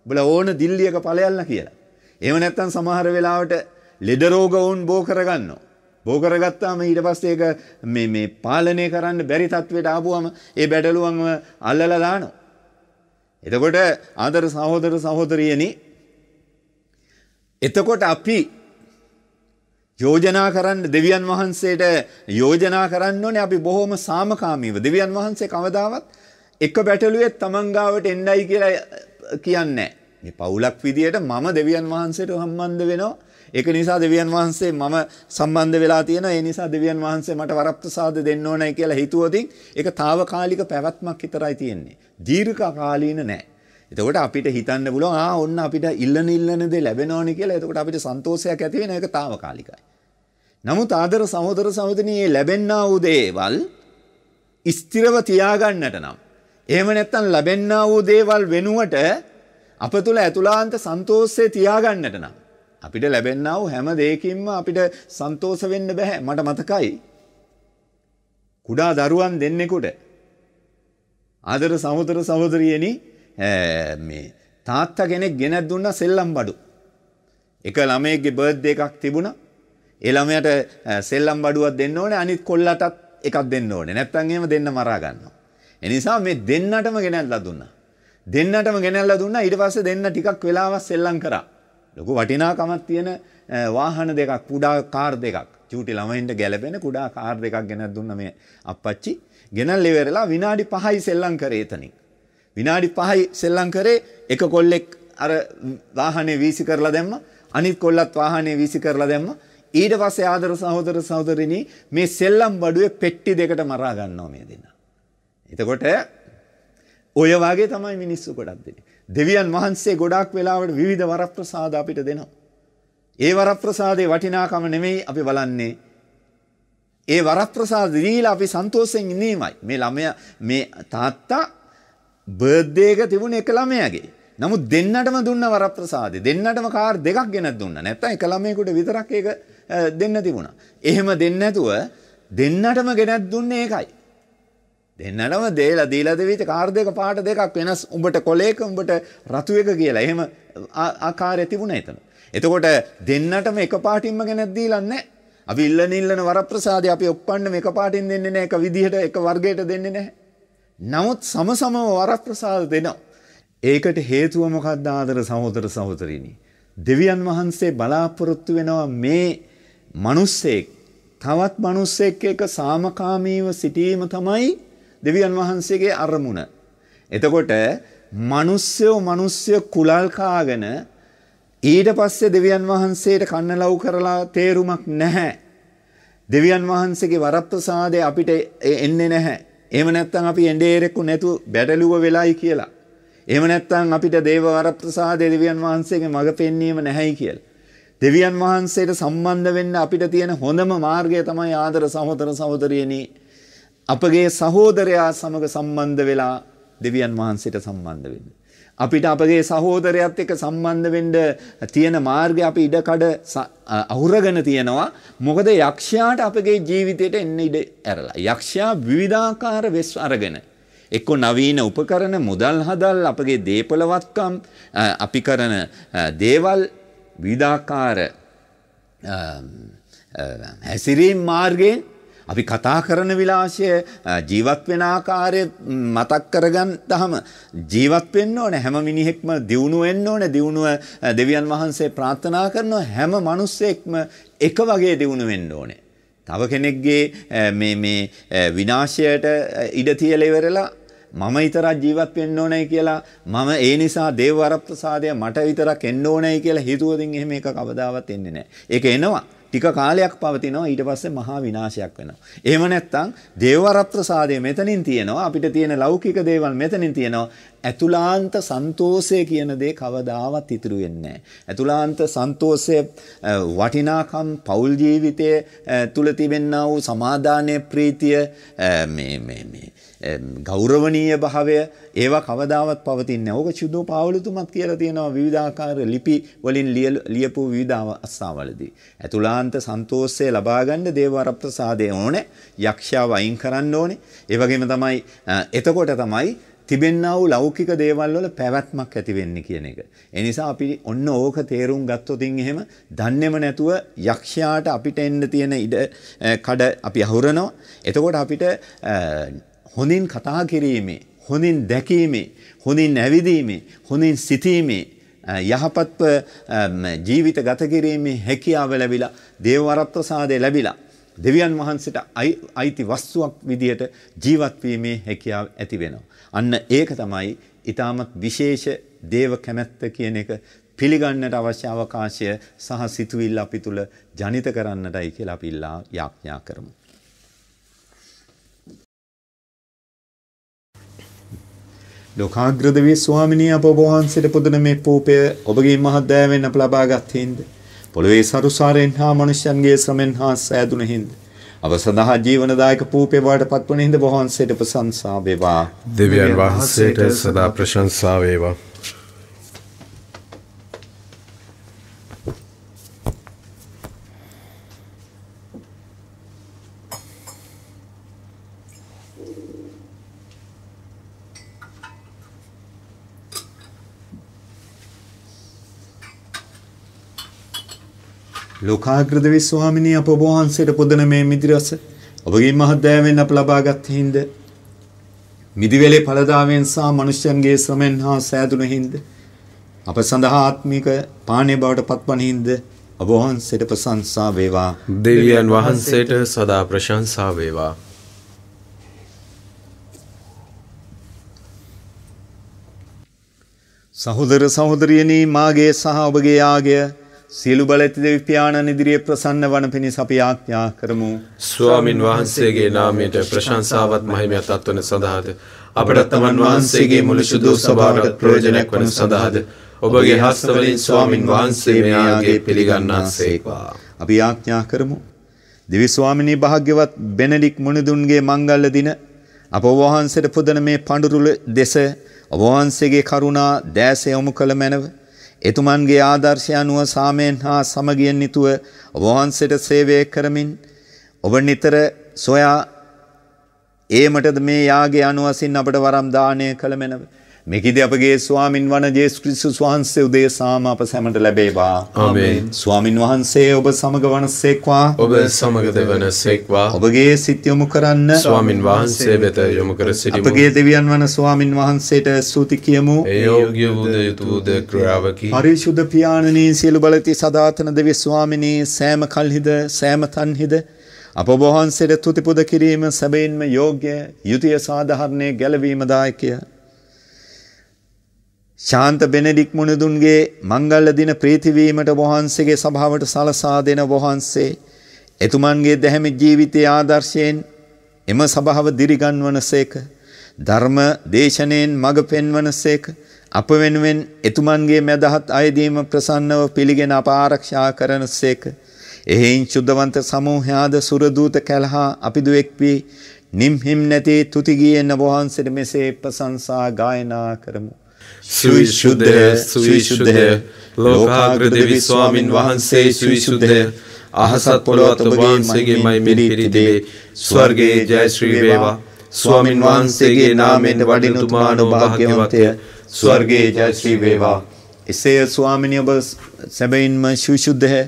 බල ඕන දිල්ලියක පලයල්ල කියලා. එම නැත්තන් සමහර වෙලාවට ලෙඩරෝග ඔවුන් බෝ කරගන්නවා. බෝ කරගත්තාම ඊට පස්සේ ඒක මේ මේ පාලනය කරන්න බැරි තත්වයට ආපුවම ඒ බැඩලුවන්ව අල්ලලා දානවා. එතකොට ආදර සහෝදර සහෝදරියනි එතකොට අපි යෝජනා කරන්න දෙවියන් වහන්සේට යෝජනා කරන්න ඕනේ අපි බොහොම සාමකාමීව. දෙවියන් වහන්සේ කවදාවත් එක බැටළුවේ තමන් ගාවට එන්නයි කියලා කියන්නේ මේ පවුලක් විදියට මම දෙවියන් වහන්සේට සම්බන්ධ වෙනවා. ඒක නිසා දෙවියන් වහන්සේ මම සම්බන්ධ වෙලා තියෙනවා. ඒ නිසා දෙවියන් වහන්සේ මට වරප්‍රසාද දෙන්න ඕනයි කියලා හිතුවොතින් ඒක తాවකාලික පැවැත්මක් විතරයි තියෙන්නේ. දීර්ඝ කාලීන නෑ. එතකොට අපිට හිතන්න පුළුවන් ආ ඔන්න අපිට ඉල්ලන ඉල්ලන දේ ලැබෙනවනේ කියලා. එතකොට අපිට සන්තෝෂයක් ඇති වෙන එක తాවකාලිකයි. නමුත් ආදර සහෝදර සහෝදරියනේ ලැබෙන්නා වූ දේවල් ස්ථිරව තියාගන්නට නම් එහෙම නැත්නම් ලැබෙන්නා වූ දේවල් වෙනුවට අප තුළ ඇතුලාන්ත සන්තෝෂය තියාගන්නට නම් අපිට ලැබෙන්නා වූ හැම දෙයකින්ම අපිට සන්තෝෂ වෙන්න බෑ මට මතකයි කුඩා දරුවන් දෙන්නෙකුට ආදර සහෝදර සහෝදරියනි මේ තාත්තා කෙනෙක් ගෙනත් දුන්න සෙල්ලම් බඩු. එක ළමයෙක්ගේ බර්ත්ඩේ එකක් තිබුණා. ඒ ළමයාට සෙල්ලම් බඩුවක් දෙන්න ඕනේ අනිත් කොල්ලටත් එකක් දෙන්න ඕනේ. නැත්නම් එහෙම දෙන්න මරා ගන්නවා. ඒ නිසා මේ දෙන්නටම ගෙනල්ලා දුන්නා. දෙන්නටම ගෙනල්ලා දුන්නා ඊට පස්සේ දෙන්න ටිකක් වෙලාවක් සෙල්ලම් කරා. ලොකු වටිනාකමක් තියෙන වාහන දෙකක්, කුඩා කාර් දෙකක්. චූටි ළමයින්ට ගැලපෙන කුඩා කාර් දෙකක් ගෙනත් දුන්න මේ අප්පච්චි. ගෙනල්ලා ඉවරලා විනාඩි 5යි සෙල්ලම් කරේ එතනින්. විනාඩි 5යි සෙල්ලම් කරේ එක කොල්ලෙක් අර වාහනේ වීසි කරලා දැම්ම අනිත් කොල්ලත් වාහනේ වීසි කරලා දැම්ම ඊට පස්සේ ආදර සහෝදර සහෝදරිනී මේ සෙල්ලම් බඩුවේ පෙට්ටි දෙකට මරා ගන්නවා මේ දෙන්න. එතකොට ඔය වගේ තමයි මිනිස්සු ගොඩක් දෙන්නේ. දෙවියන් වහන්සේ ගොඩාක් වෙලාවට විවිධ වරප්‍රසාද අපිට දෙනවා. ඒ වරප්‍රසාදේ වටිනාකම නෙමෙයි අපි බලන්නේ ඒ වරප්‍රසාද දීලා අපි සන්තෝෂයෙන් ඉඳීමයි. මේ ළමයා මේ තාත්තා බර්ධයක තිබුණ එක ළමයගේ. නමුත් දෙන්නටම දුන්න වරප්‍රසාදේ දෙන්නටම කාර් දෙකක් ගෙන දුන්න නැත්තම් එක ළමයෙකුට විතරක් ඒක දෙන්න තිබුණා. එහෙම දෙන්න නැතුව දෙන්නටම ගෙනත් දුන්නේ ඒකයි. දෙන්නටම දේලා දීලා දෙවිච්ච කාර් දෙක පාට දෙකක් වෙනස් උඹට කොලේක උඹට රතු එක කියලා. එහෙම ආකාරය තිබුණා එතන. එතකොට දෙන්නටම එක පාටින්ම ගෙනත් දීලා නැහැ. අපි ඉල්ලන ඉල්ලන වරප්‍රසාදේ අපි ඔප්පන්න එක පාටින් දෙන්නේ නැහැ. එක විදිහට එක වර්ගයකට දෙන්නේ නැහැ. නමුත් සමසම වරප්‍රසාද දෙනවා. ඒකට හේතුව මොකක්ද ආදර සහෝදර සහෝදරිනි. දෙවියන් වහන්සේ බලාපොරොත්තු වෙනවා මේ මනුස්සෙක් තවත් මනුස්සෙක් එක සාමකාමීව සිටීම තමයි දෙවියන් වහන්සේගේ අරමුණ. එතකොට මනුස්්‍යයෝ මනුස්්‍ය කුලල්කාගෙන ඊට පස්සේ දෙවියන් වහන්සේට කන්න ලව් කරලා තේරුමක් නැහැ. දෙවියන් වහන්සේගේ වරප්‍රසාදය අපිට එන්නේ නැහැ. එහෙම නැත්නම් අපි එඬේරෙකු නැතුව බැටළුව වෙලයි කියලා. එහෙම නැත්නම් අපිට දේවවරප්‍රසාද දෙවියන් වහන්සේගේ මඟ පෙන්වීම නැහැයි කියලා. දෙවියන් වහන්සේට සම්බන්ධ වෙන්න අපිට තියෙන හොඳම මාර්ගය තමයි ආදර සහෝදර සහෝදරියනි. අපගේ සහෝදරයා සමග සම්බන්ධ වෙලා දෙවියන් වහන්සේට සම්බන්ධ වෙන්න. අපිට අපගේ සහෝදරයත් එක්ක සම්බන්ධ වෙන්න තියෙන මාර්ගය අපි ඉඩකඩ අවුරගෙන තියෙනවා. මොකද යක්ෂයාට අපගේ ජීවිතයට එන්න ඉඩ ඇරලා. යක්ෂයා විවිධාකාර වෙස් අරගෙන එක්ක නවීන උපකරණ මුදල් හදල් අපගේ දේපලවත්කම් අපි කරන දේවල් විධාකාර හැසිරීම් මාර්ගයෙන් අපි කතා කරන විලාශය ජීවත් වෙන ආකාරය මතක් කරගන්තහම ජීවත් වෙන්න ඕනේ හැම මිනිහෙක්ම දියුණු වෙන්න ඕනේ දියුණුව දෙවියන් වහන්සේ ප්‍රාර්ථනා කරනවා හැම මිනිස්සෙක්ම එක වගේ දියුණු වෙන්න ඕනේ. තව කෙනෙක්ගේ මේ මේ විනාශයට ඉඩ තියලා ඉවරලා මම විතරක් ජීවත් වෙන්න ඕනේ කියලා මම ඒ නිසා දේව වරප්‍රසාදය මට විතරක් එන්න ඕනේ කියලා හිතුවදින් එහෙම එක කවදාවත් එන්නේ නැහැ. ඒක එනවා. ටික කාලයක් පවතිනවා ඊට පස්සේ මහා විනාශයක් වෙනවා. එහෙම නැත්නම් දේවරත්න සාදය මෙතනින් තියෙනවා අපිට තියෙන ලෞකික දේවල් මෙතනින් තියෙනවා ඇතුලාන්ත සන්තෝෂය කියන දේ කවදාවත් ඉතුරු වෙන්නේ ඇතුලාන්ත සන්තෝෂය වටිනාකම් පෞල් ජීවිතයේ තුල තිබෙනා වූ සමාදානයේ ප්‍රීතිය මේ මේ මේ ගෞරවනීය භාවය ඒවා කවදාවත් පවතින්නේ නැහැ. ඕක චුදෝ පාවලතුමත් කියලා තියෙනවා විවිධාකාර ලිපි වලින් ලියපු විවිධ අවස්ථාවලදී. ඇතුලාන්ත සන්තෝෂය ලබා ගන්න දේවරප්‍රසාදය ඕනේ. යක්ෂයාව අයින් කරන්න ඕනේ. ඒ වගේම තමයි එතකොට තමයි තිබෙන්න්නාව ලෞකික දේවල් වල පැවැත්මක් ඇතිවෙන්න කියන එක. එනිසා අපි ඔන්න ඕක තේරුම් ගත්තොතින් එහෙම දන්නෙම නැතුව යක්ෂයාට අපිට එන්න තියෙන ඉඩ කඩ අපි අහුරනවා. එතකොට අපිට හොඳින් කතා කිරීමේ, හොඳින් දැකීමේ, හොඳින් ඇවිදීමේ, හොඳින් සිතීමේ යහපත්ව ජීවිත ගත කිරීමේ හැකියාව ලැබිලා දේවවරත්වසාදය ලැබිලා දෙවියන් වහන්සේට අයිති වස්තුවක් විදියට ජීවත් වීමේ හැකියාව ඇති වෙනවා. අන්න ඒක තමයි ඊටමත් විශේෂ දේව කැමැත්ත කියන එක පිළිගන්නට අවශ්‍ය අවකාශය සහ සිතුවිල්ල අපි තුල ජනිත කරන්නටයි කියලා අපි ඉල්ලා යාඥා කරමු. ලෝකාග්‍රද වී ස්වාමිනී අප ඔබ වහන්සේට පුදන මේ පූපය ඔබගේ මහත් දෑවෙන් අප ලබාගත් හින්ද පොළවේ සරුසාරයෙන් හා මනුෂ්‍යයන්ගේ ශ්‍රමෙන් හා සෑදුන හින්දා අවසදා ජීවනදායක පූපේ බවට පත්වන හිඳ වහන්සේට ප්‍රශංසා වේවා. දිව්‍යයන් වහන්සේට සදා ප්‍රශංසා වේවා. ලෝකාග්‍රදවි ස්වාමිනී අප ඔබ වහන්සේට පුදන මේ මිදිරස ඔබගේ මහත් දෑවෙන් අප ලබාගත් හිඳ මිදිවැලේ ඵලදාවෙන් සහ මනුෂ්‍යයන්ගේ ශ්‍රමෙන් හා සෑදුණු හිඳ අප සඳහා ආත්මික පානේ බවට පත්වන හිඳ ඔබ වහන්සේට ප්‍රශංසා වේවා දෙවියන් වහන්සේට සදා ප්‍රශංසා වේවා සහෝදර සහෝදරියනි මාගේ සහ ඔබගේ ආගය සියලු බලඇති දෙවිපාණන් ඉදිරියේ ප්‍රසන්න වන පිණිස අපි ආඥා කරමු. ස්වාමින් වහන්සේගේ නාමයට ප්‍රශංසාවත් මහිමයක් අත්වන සඳහාද. අපට තමන් වහන්සේගේ මුළු සුදු සභාවට ප්‍රයෝජනයක් වන සඳහාද. ඔබගේ හස්තවලින් ස්වාමින් වහන්සේ මෙයාගේ පිළිගන්නාසේවා. අපි ආඥා කරමු. දිවිස්වාමිනී භාග්‍යවත් බෙනඩික් මුණදුන්ගේ මංගල්ල දින අප වහන්සට පුදන මේ පඩුරුල දෙස ඔබවහන්සේගේ කරුණා දෑසය යොමු කළ මැනව. එතුමන්ගේ ආදර්ශය අනුව සාමයෙන් හා සමගියෙන් නිතුව ඔබවහන්සේට සේවය කරමින් ඔබ නිතර සොයා ඒමටද මේ යාගේ අනුවසින් අපට වරම් දානය කළ මෙනව. මෙකිද අපගේ ස්වාමින් වන ජේසු ක්‍රිස්තුස් වහන්සේ උදෙසාම අප සැමට ලැබේවා. ආමේන්. ස්වාමින් වහන්සේ ඔබ සමග වනසේක්වා. ඔබ සමග දෙවනසේක්වා. ඔබගේ සිත යොමු කරන්න ස්වාමින් වහන්සේ වෙත යොමු කර සිටිමු. අපගේ දෙවියන් වන ස්වාමින් වහන්සේට ස්තුති කියමු. ඒ යෝග්‍ය උදයතුද ක්‍රියාවකි. පරිශුද්ධ පියාණනී සියලු බලති සදාතන දෙවි ස්වාමිනී සෑම කල්හිද සෑම තන්හිද අප වහන්සේට තුතිපුද කිරීම සැබයින්ම යෝග්‍ය යුතුය සාධහරණය ගැලවීමදායකය ශාන්ත බෙනඩික් මුණදුන්ගේ මංගල්ල දින ප්‍රීතිවීමට වහන්සේගේ සභාවට සලසා දෙන වහන්සේ එතුමන්ගේ දැහැමි ජීවිතයේ ආදර්ශයෙන් එම සභාව දිරිගන්වනසේක ධර්ම දේශනෙන් මඟ පෙන්වනසේක අප වෙනුවෙන් එතුමන්ගේ මැදහත් අයදීම ප්‍රසන්නව පිළිගෙන අප ආරක්ෂා කරනසේක එහෙයින් සුද්ධවන්ත සමූහයාද සුරදූත කැලහා අපිදු එක්වී නිම්හිම් නැති තුති ගියන වහන්සේට මෙසේ ප්‍රශංසා ගායනා කරමු සුවිශුද්ධය සුවිශුද්ධය ලෝකාග්‍රදෙවි ස්වාමින් වහන්සේ සුවිශුද්ධය අහසත් පොළොවත් ඔබවහන්සේගේමයි මිලි පිරිතිබේ ස්වර්ගයේ ජයශ්‍රී වේවා ස්වාමින් වහන්සේගේ නාමයෙන් වඩින තුමානෝ භාග්‍යවතය ස්වර්ගයේ ජයශ්‍රී වේවා එසේය ස්වාමිනිය ඔබ සැබයින්ම ශුවිශුද්ධය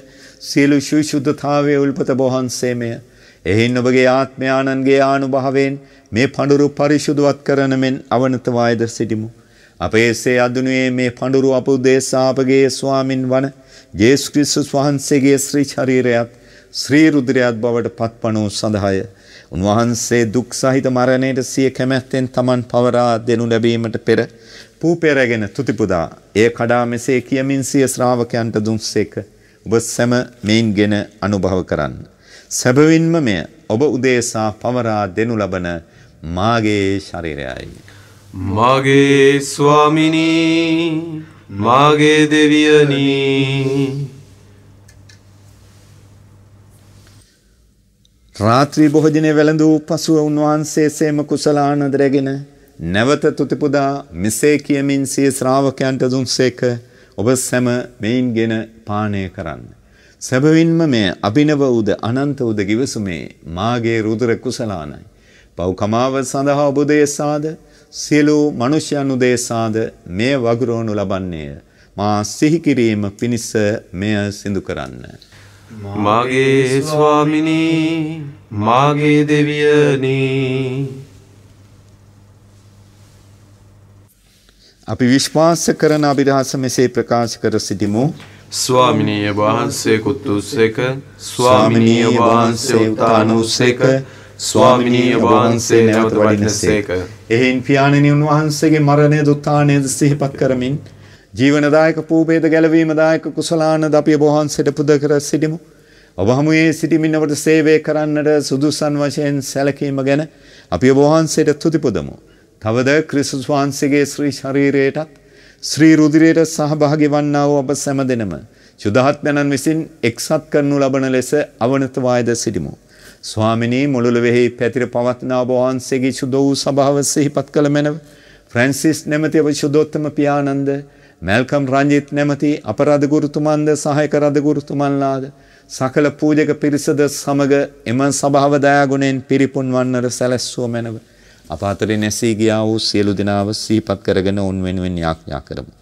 සියලු ශුවිශුද්ධතාවයේ උල්පත බෝහන්සේමය එහෙන් ඔබගේ ආත්මයාණන්ගේ ආනුභාවයෙන් මේ පඳුරු පරිශුදුවත් කරන මෙන් අවනතවායද සිටිමු අපේසේ අදුනුවේ මේ පඳුරු අපු දේශාපගේ ස්වාමින් වන ජේසු ක්‍රිස්තුස් වහන්සේගේ ශ්‍රී ශරීරයත් ශ්‍රී රුධිරයත් බවට පත්පණු සඳහාය. උන්වහන්සේ දුක් සහිත මරණයට සිය කැමැත්තෙන් Taman පවරා දෙනු ලැබීමට පෙර පූපෙරගෙන තුතිපුදා ඒ කඩා මෙසේ කියමින් සිය ශ්‍රාවකයන්ට දුන්සේක. ඔබ සැම මේන්ගෙන අනුභව කරන්න. සැබවින්ම මෙය ඔබ උදේසා පවරා දෙනු ලබන මාගේ ශරීරයයි. මගේ ස්වාමිනී මාගේ දෙවියනී රාත්‍රී බොහෝදිනේ වැළඳූ පසුව උන්වහන්සේ සේම කුසලානද රැගෙන නැවත තුතිපුදා මෙසේ කියමින් සිය ශ්‍රාවකයන්ට දුන්සේක ඔබ සැම මෙයින්ගෙන පානය කරන්න. සැබවින්ම මේ අභිනව උද අනන්ත උද ගිවසුමේ මාගේ රුදුර කුසලානයි. පව්කමාව සඳහා ඔබ දේශාද සියලු මනුෂ්‍යයන් උදෙසාද මෙය වගුරුවනු ලබන්නේය. මා සිහි කිරීම පිණිස මෙය සිදු කරන්න. මාගේ ස්වාමිනී මාගේ දෙවියනී අපි විශ්වාස කරන අභිරහස මෙසේ ප්‍රකාශ කර සිටිමු ස්වාමිනීය වහන්සේ කුත්තුස්සේක ස්වාමිනීය වහන්සේ උතානුස්සේක ස්වාමිනී වහන්සේ නැවත වඩින්නසේක. එහෙන් පියාණෙනි උන්වහන්සේගේ මරණය දුත්ථානයද සිහිපත් කරමින් ජීවනදායක පූපේද ගැලවීමදායක කුසලානද අපි ඔබ වහන්සේට පුද කර සිටිමු. ඔබ හමුවේ සිටිමින් ඔබට සේවය කරන්නට සුදුසන් වශයෙන් සැලකීම ගැන අපි ඔබ වහන්සේට තුති පුදමු. තවද ක්‍රිස්තුස් වහන්සේගේ ශ්‍රී ශරීරයටත් ශ්‍රී රුධිරයට සහභාගී වන්නා වූ ඔබ සැමදෙනම සුදහත්මයන් විසින් එක්සත් කරනු ලබන ලෙස අවනත වායද සිටිමු. ස්වාමිනී මුළුලුවෙහි පැතිර පවත්න ඔබවහන්සේගේ සුදෝ වූ සභාව සිහිපත් කළ මැනව ෆ්‍රැන්සිස් නැමති ඔබ සුදෝත්තම පියානන්ද මැල්කම් රංජිත් නැමති අපරාධගුරුතුමන්ද සහායක රදගුරුතුමන්ලාද සකල පූජක පිරිසද සමග එම සභාව දයාගුණෙන් පිරිපුන් වන්නට සැලැස්සුව මැනව අප අතරින් නැසී ගියා වූ සියලු දෙනාව සිහිපත් කරගෙන උන් වෙනුවෙන් යාඥා කරමු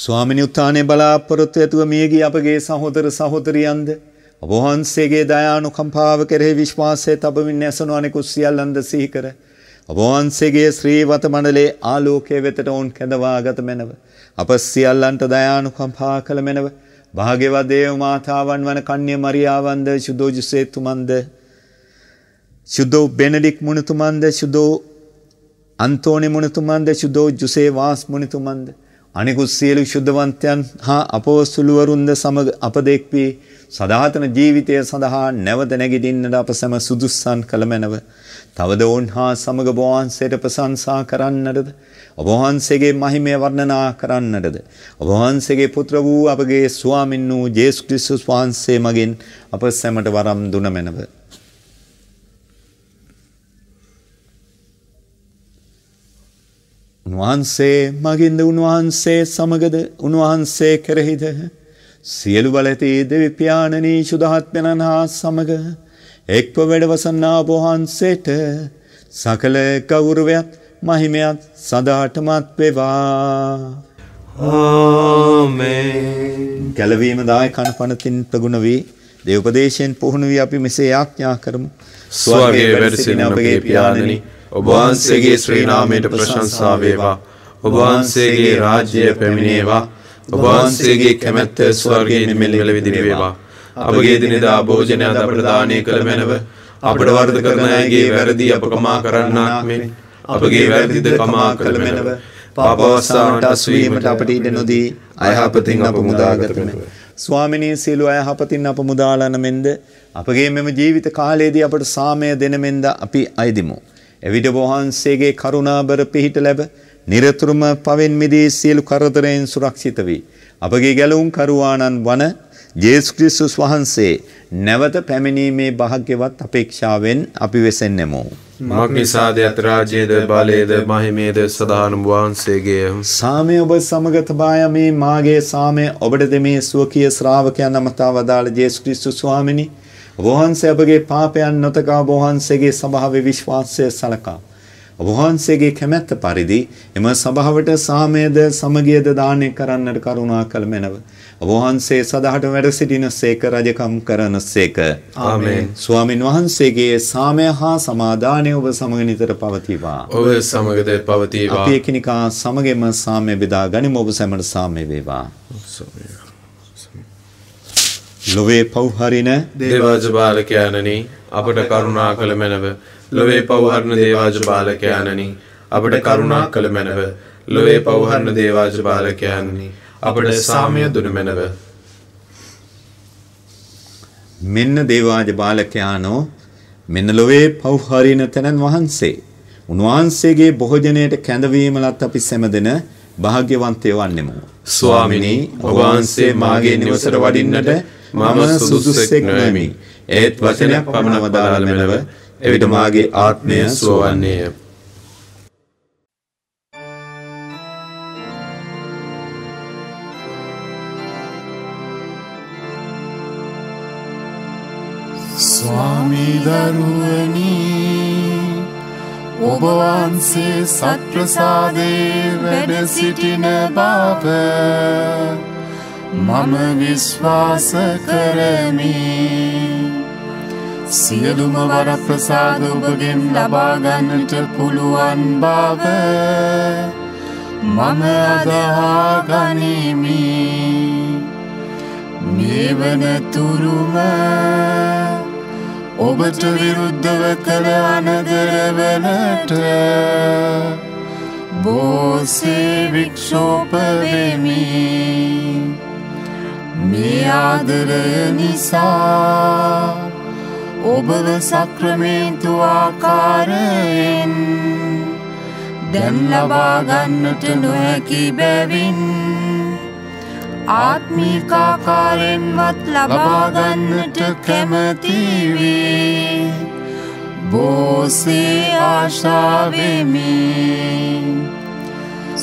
ස්වාමිනි උත්ථානයේ බලාපොරොත්තු ඇතුව මියගිය අපගේ සහෝදර සහෝදරියන්ද ඔබ වහන්සේගේ දයානුකම්පාව කෙරෙහි විශ්වාසය තබමින් ඇසුණු අනෙකුත් සියල්ලන්ද සිහි කර ඔබ වහන්සේගේ ශ්‍රීවත මණ්ඩලයේ ආලෝකයේ වෙතට ඔවුන් කැඳවාගත මැනව අප සියල්ලන්ට දයානුකම්පා කළ මැනව භාග්‍යවත් දේව මාතාවන් වන කන්‍ය මරියාවන්ද සුදෝජුසේතුමන්ද සුදෝ බෙනඩික් මුණුතුමන්ද සුදෝ අන්තෝනි මුණුතුමන්ද සුදෝ ජුසේ වාස් මුණුතුමන්ද අනිකුත් සියලු ශුද්ධවන්තයන් හා අපෝස්තුලුවරුන්ද සමග අප දෙක්වී සදාතන ජීවිතය සඳහා නැවත නැගිටින්නට අප සැම සුදුස්සන් කළමැනව. තවද ඔවුන් හා සමග බෝහන්සේට ප්‍රසංසා කරන්නටද ඔබහන්සේගේ මහිමය වර්ණනා කරන්නටද. ඔබහන්සේගේ පුත්‍ර වූ අපගේ ස්වාමින් වූ ජේසු ක්‍රිස්තුස් වහන්සේ මගින් අප සැමට වරම් දුනමැනව. උන්වහන්සේ මගින්ද උන්වහන්සේ සමගද උන්වහන්සේ කෙරෙහිද සියලු බලති දෙවිපාණනී සුදහත්මනන් හා සමග එක්ව වැඩවසන්නා වහන්සේට සකල ගෞරවයත් මහිමයත් සදාටමත් වේවා ආමේන් ගැලවීම දාය කණපනතින් ප්‍රගුණ වී දේවපදේශයෙන් පුහුණු වී අපි මෙසේ යාඥා කරමු ස්වර්ගයේ වැඩ සිටින අපගේ පියාණනි ඔබ වහන්සේගේ ශ්‍රී නාමයට ප්‍රශංසා වේවා. ඔබ වහන්සේගේ රාජ්‍යය පැමිණේවා. ඔබ වහන්සේගේ කැමැත්ත ස්වර්ගයේ නිමෙලෙල විදිහට වේවා. අපගේ දිනදා භෝජනය අද ප්‍රදානය කළ මැනව අපට වරද කරන අයගේ වැරදි අප කමා කරන්නාක් මෙන් අපගේ වැරදිද කමා කළ මැනව පාපවස්සාාවට අස්වීමට අපට ඉඩ නොදී අයහපතින් අප මුදාගත මැනව. ස්වාමිනී සියලු අය හපතින් අප මුදාලන මෙන්ද අපගේ මෙම ජීවිත කාලයේදී අපට සාමය දෙන මෙන්ද අපි අයදිමු. එවිට වහන්සේගේ කරුණාබර පිහිට ලැබ නිරතුරුම පවෙන් මිදී සියලු කරදරයෙන් සුරක්ෂිත වී අපගේ ගැලවුම් කරුවාණන් වන ජේසු ක්‍රිස්තුස් වහන්සේ නැවත පැමිණීමේ භාග්‍යවත් අපේක්ෂාවෙන් අපි වෙසෙන්නෙමු. මක්නිසාද අතරාජයේද බලයේද මහිමේද සදානම් වහන්සේගේ සාමය ඔබ සමග තබාය මේ මාගේ සාමය ඔබට දෙමේ සුවකීය ශ්‍රාවකයන් අමතා වදාළ ජේසු ක්‍රිස්තුස් ස්වාමිනී වහන්සේ අපගේ පාපයන් නොතකා වහන්සේගේ සභාවේ විශ්වාසය සලකා. වහන්සේගේ කැමැත්ත පරිදි එම සභාවට සාමයේද සමගියද දානය කරන්නට කරුණා කළ මැනව. වහන්සේ සදහට වැඩ සිටිනසේක රජකම් කරනසේක. ආමේන්. ස්වාමින් වහන්සේගේ සාමය හා සමාදානය ඔබ සමග නිතර පවතිවා. ඔබ සමගද පවතිවා. අපි එකිනෙකා සමගම සාමය බෙදා ගනිමු ඔබ සැමට සාමය වේවා. සාමය. ලොවේ පෞහරින දේවාජ බාලකයාණනි අපට කරුණා කළ මැනව ලොවේ පෞහරණ දේවාජ බාලකයාණනි අපට කරුණා කළ මැනව ලොවේ පෞහරණ දේවාජ බාලකයාණනි අපට සාමය දුන මැනව මෙන්න දේවාජ බාලකයාණෝ මෙන්න ලොවේ පෞහරින තැනන් වහන්සේ උන්වහන්සේගේ භෝජනයට කැඳවීම ලත් අපි සැමදෙන භාග්‍යවන්තය වන්නෙමු ස්වාමිනී ඔබ වහන්සේ මාගේ නිවසට වඩින්නට මම සුදුස්සෙක් නොයමි. ඒත් වචනයක් පමණම දාල මෙලව එවිට මාගේ ආත්මය සෝවන්නේය. ස්වාමී දරුවනී ඔබ වහන්සේ සත්ප්‍රසාදේ වැඩ සිටින බව මම විශ්වාස කරමි සියලුම වරප්‍රසාද ඔබගෙන් ලබාගන්නට පුළුවන් බව මම අදහාගනිමි මේවනතුරුම ඔබට විරුද්ධව කළ අනදරවනට බෝසේ වික්ෂෝපවෙමී ආදරය නිසා ඔබව සක්‍රමේන්තු ආකාරයෙන් දැන් ලබාගන්නට නොහැකි බැවින් ආත්මිකාකාරෙන්වත් ලබාගන්නට කැමතිවී බෝසේ ආශාවෙමි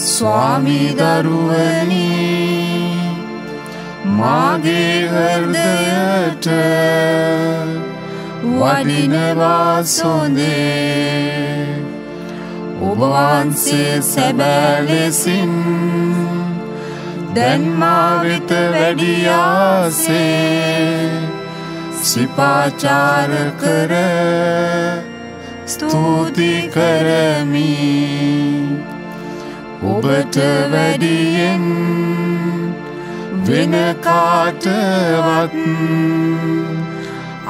ස්වාමිදරුවනී මාගේ හර්දයට වඩිනවා සොඳේ ඔබවන්සේ සැබෑලෙසින් දැන්මාවිත වැඩියාසේ සිපාචාර කර ස්තුති කරමි ඔබට වැඩියෙන් වෙන කාටවත්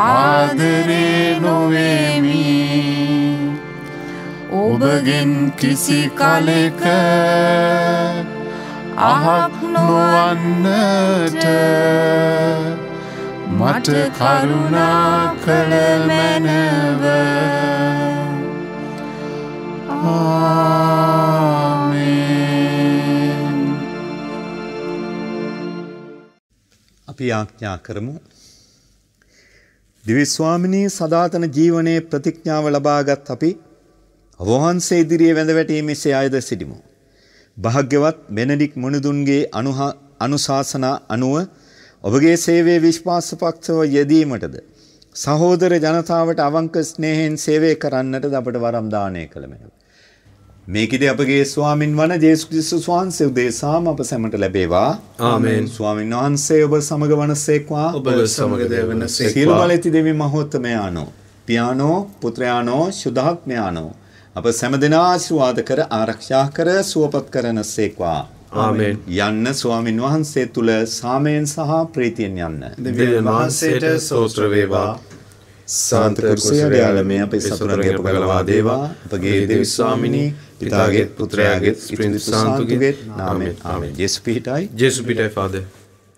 ආදරේ නොවේමි ඔබගෙන් කිසි කලෙක අහක් නොවන්නට මට කරුණා කළ මැනව ආ අපි යාඥා කරමු. දිවි ස්වාමිනී සදාතන ජීවනයේ ප්‍රතිඥාව ලබාගත් අපි වහන්සේ ඉදිරියේ වැඳ වැටීමේ සයයද සිටිමු. භාග්‍යවත් බෙනඩික් මොණුදුන්ගේ අනුශාසනා අනුව ඔබගේ සේවයේ විශ්වාසපක්ෂව යෙදීමටද සහෝදර ජනතාවට අවංක ස්නේහයෙන් සේවය කරන්නටද අපට වරම් දාණය කළ මැනව. මේකෙද අපගේ ස්වාමින් වන ජේසු ක්‍රිස්තුස් වහන්සේ උදෙසාම අප සැමට ලැබේවා. ආමේන්. ස්වාමින් වහන්සේ ඔබ සමග වනසේක්වා. ඔබ සමග දෙවනසේක්වා. සියලු බලෙති දෙවි මහෝත්තමයාණෝ. පියාණෝ, පුත්‍රයාණෝ, සුදාත්මයාණෝ. අප සැමදෙනා ආශිර්වාද කර ආරක්ෂා කර සුවපත් කරනසේක්වා. ආමෙන් යන්න ස්වාමින් වහන්සේ තුළ සාමයෙන් සහ ප්‍රීතියෙන් යන්න. දෙවියන් වහන්සේට සෝත්‍ර වේවා. සාන්ත කුසලයාල මේ අපේ සතුරගේ අප ගලවා දේවා. අපගේ දෙවි ස්වාමිනී පිතාගේ පුත්‍රයාගේ ස්ප්‍රින්දු සාන්තුගේ නාමෙන් ආමෙන් ජෙසු පිහිටයි ජෙසු පිටයි පාදේ